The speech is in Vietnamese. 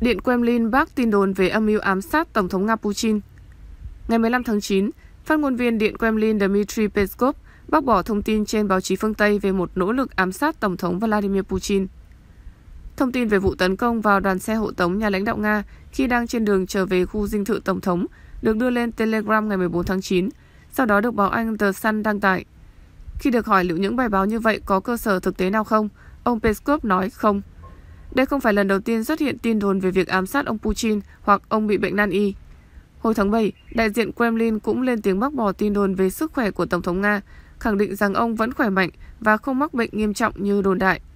Điện Kremlin bác tin đồn về âm mưu ám sát Tổng thống Nga Putin. Ngày 15 tháng 9, phát ngôn viên Điện Kremlin Dmitry Peskov bác bỏ thông tin trên báo chí phương Tây về một nỗ lực ám sát Tổng thống Vladimir Putin. Thông tin về vụ tấn công vào đoàn xe hộ tống nhà lãnh đạo Nga khi đang trên đường trở về khu dinh thự Tổng thống được đưa lên Telegram ngày 14 tháng 9, sau đó được báo Anh The Sun đăng tải. Khi được hỏi liệu những bài báo như vậy có cơ sở thực tế nào không, ông Peskov nói không. Đây không phải lần đầu tiên xuất hiện tin đồn về việc ám sát ông Putin hoặc ông bị bệnh nan y. Hồi tháng 7, đại diện Kremlin cũng lên tiếng bác bỏ tin đồn về sức khỏe của Tổng thống Nga, khẳng định rằng ông vẫn khỏe mạnh và không mắc bệnh nghiêm trọng như đồn đại.